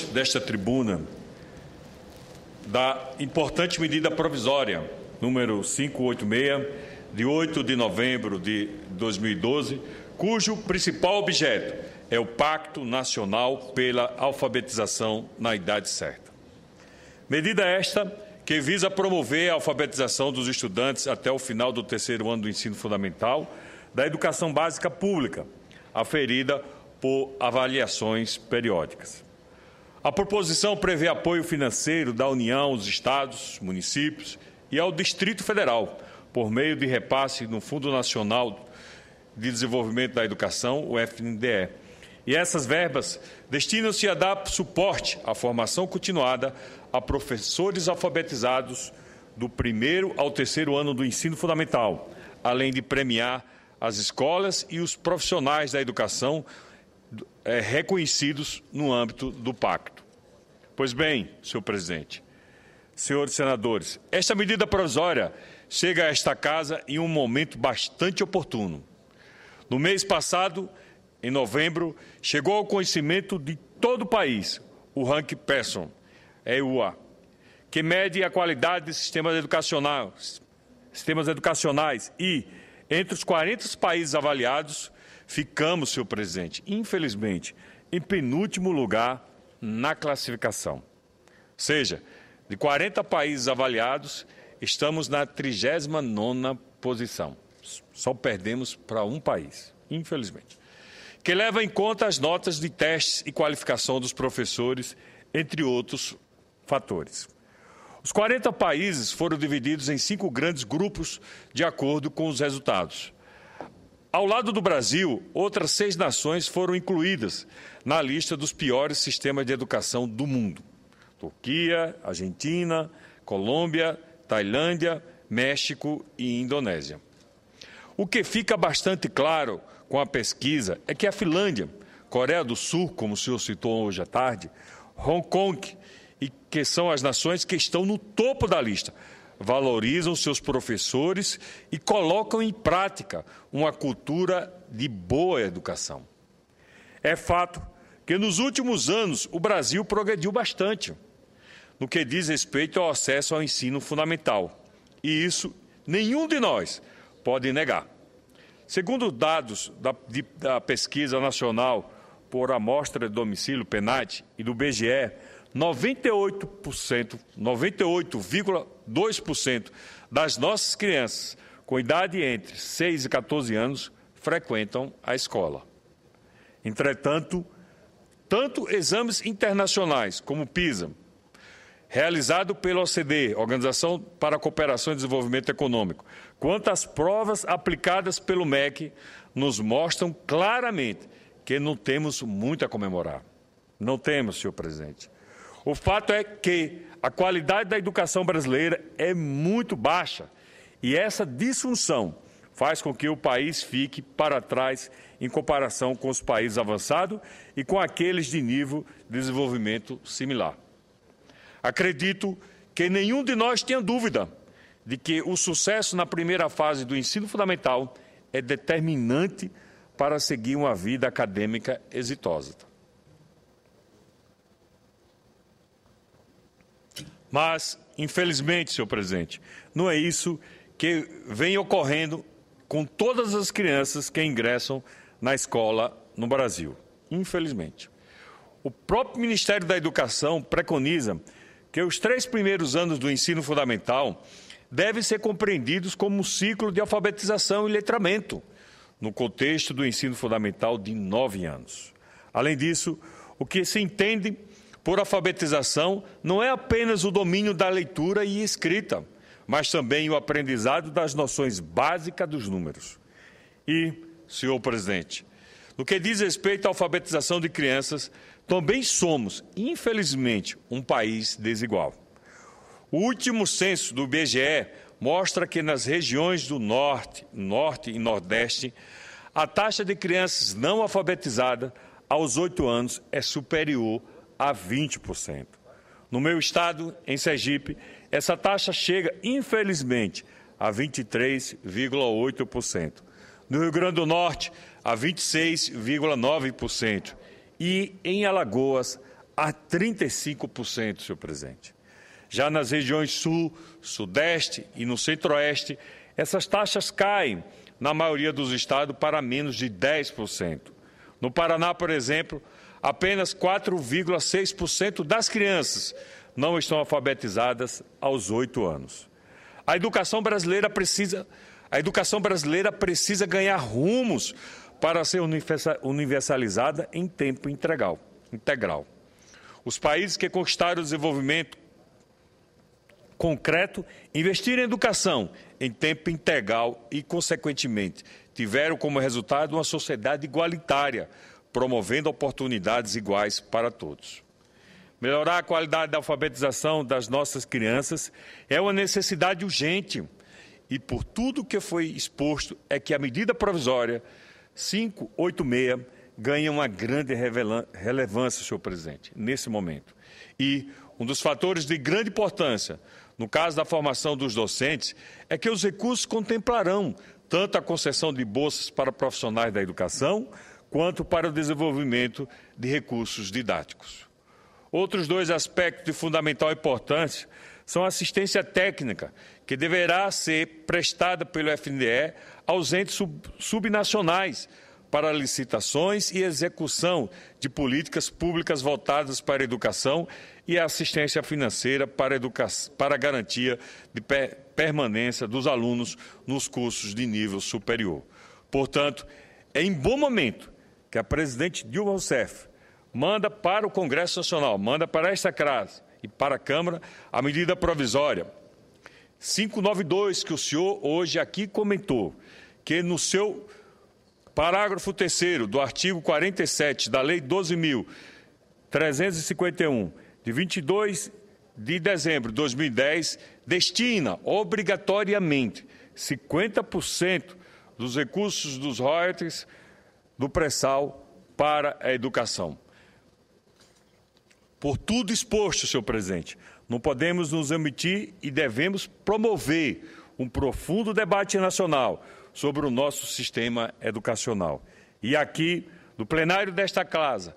desta tribuna da importante medida provisória número 586 de 8 de novembro de 2012, cujo principal objeto é o Pacto Nacional pela Alfabetização na Idade Certa. Medida esta que visa promover a alfabetização dos estudantes até o final do terceiro ano do ensino fundamental da educação básica pública, aferida por avaliações periódicas. A proposição prevê apoio financeiro da União os estados, municípios e ao Distrito Federal, por meio de repasse no Fundo Nacional de Desenvolvimento da Educação, o FNDE. E essas verbas destinam-se a dar suporte à formação continuada a professores alfabetizados do primeiro ao terceiro ano do ensino fundamental, além de premiar as escolas e os profissionais da educação é, reconhecidos no âmbito do pacto. Pois bem, senhor presidente, senhores senadores, esta medida provisória chega a esta casa em um momento bastante oportuno. No mês passado, em novembro, chegou ao conhecimento de todo o país o ranking Pearson, EUA, que mede a qualidade de sistemas educacionais, sistemas educacionais e, entre os 40 países avaliados, Ficamos, senhor presidente, infelizmente, em penúltimo lugar na classificação. Ou seja, de 40 países avaliados, estamos na 39ª posição. Só perdemos para um país, infelizmente. Que leva em conta as notas de testes e qualificação dos professores, entre outros fatores. Os 40 países foram divididos em cinco grandes grupos de acordo com os resultados. Ao lado do Brasil, outras seis nações foram incluídas na lista dos piores sistemas de educação do mundo: Turquia, Argentina, Colômbia, Tailândia, México e Indonésia. O que fica bastante claro com a pesquisa é que a Finlândia, Coreia do Sul, como o senhor citou hoje à tarde, Hong Kong, e que são as nações que estão no topo da lista, valorizam seus professores e colocam em prática uma cultura de boa educação. É fato que nos últimos anos o Brasil progrediu bastante no que diz respeito ao acesso ao ensino fundamental. E isso nenhum de nós pode negar. Segundo dados da, de, da pesquisa nacional por amostra de domicílio, PENAT, e do BGE, 98%, 98,2% das nossas crianças com idade entre 6 e 14 anos frequentam a escola. Entretanto, tanto exames internacionais como o PISA, realizado pela OCDE, Organização para a Cooperação e Desenvolvimento Econômico, quanto as provas aplicadas pelo MEC, nos mostram claramente que não temos muito a comemorar. Não temos, senhor presidente. O fato é que a qualidade da educação brasileira é muito baixa e essa disfunção faz com que o país fique para trás em comparação com os países avançados e com aqueles de nível de desenvolvimento similar. Acredito que nenhum de nós tenha dúvida de que o sucesso na primeira fase do ensino fundamental é determinante para seguir uma vida acadêmica exitosa. Mas, infelizmente, senhor presidente, não é isso que vem ocorrendo com todas as crianças que ingressam na escola no Brasil. Infelizmente. O próprio Ministério da Educação preconiza que os três primeiros anos do ensino fundamental devem ser compreendidos como um ciclo de alfabetização e letramento, no contexto do ensino fundamental de nove anos. Além disso, o que se entende por alfabetização não é apenas o domínio da leitura e escrita, mas também o aprendizado das noções básicas dos números. E, senhor presidente, no que diz respeito à alfabetização de crianças, também somos, infelizmente, um país desigual. O último censo do BGE mostra que nas regiões do Norte, Norte e Nordeste, a taxa de crianças não alfabetizadas aos oito anos é superior a 20%. No meu estado, em Sergipe, essa taxa chega, infelizmente, a 23,8%. No Rio Grande do Norte, a 26,9%. E em Alagoas, a 35%, senhor presidente. Já nas regiões sul, sudeste e no centro-oeste, essas taxas caem, na maioria dos estados, para menos de 10%. No Paraná, por exemplo, apenas 4,6% das crianças não estão alfabetizadas aos oito anos. A educação brasileira precisa, a educação brasileira precisa ganhar rumos para ser universalizada em tempo integral. integral. Os países que conquistaram o desenvolvimento concreto investiram em educação em tempo integral e, consequentemente, tiveram como resultado uma sociedade igualitária, promovendo oportunidades iguais para todos. Melhorar a qualidade da alfabetização das nossas crianças é uma necessidade urgente e, por tudo que foi exposto, é que a medida provisória 586 ganha uma grande relevância, senhor presidente, nesse momento. E um dos fatores de grande importância, no caso da formação dos docentes, é que os recursos contemplarão tanto a concessão de bolsas para profissionais da educação, quanto para o desenvolvimento de recursos didáticos. Outros dois aspectos de fundamental importância são a assistência técnica, que deverá ser prestada pelo FNDE aos entes subnacionais para licitações e execução de políticas públicas voltadas para a educação e a assistência financeira para, para garantia de permanência dos alunos nos cursos de nível superior. Portanto, é em bom momento que a presidente Dilma Rousseff manda para o Congresso Nacional, manda para esta casa e para a Câmara a medida provisória 592 que o senhor hoje aqui comentou, que no seu parágrafo 3 do artigo 47 da Lei 12351 de 22 de dezembro de 2010 destina obrigatoriamente 50% dos recursos dos royalties do pré-sal para a educação. Por tudo exposto, senhor presidente, não podemos nos omitir e devemos promover um profundo debate nacional sobre o nosso sistema educacional. E aqui, no plenário desta casa,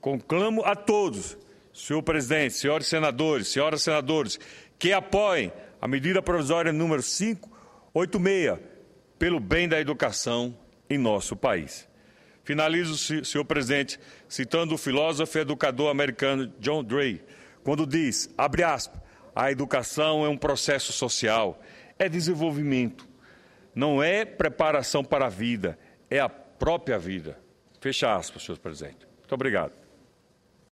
conclamo a todos, senhor presidente, senhores senadores, senhoras senadores, que apoiem a medida provisória número 586 pelo bem da educação em nosso país. Finalizo, senhor presidente, citando o filósofo e educador americano John Dray, quando diz, abre aspas, a educação é um processo social, é desenvolvimento, não é preparação para a vida, é a própria vida. Fecha aspas, senhor presidente. Muito obrigado.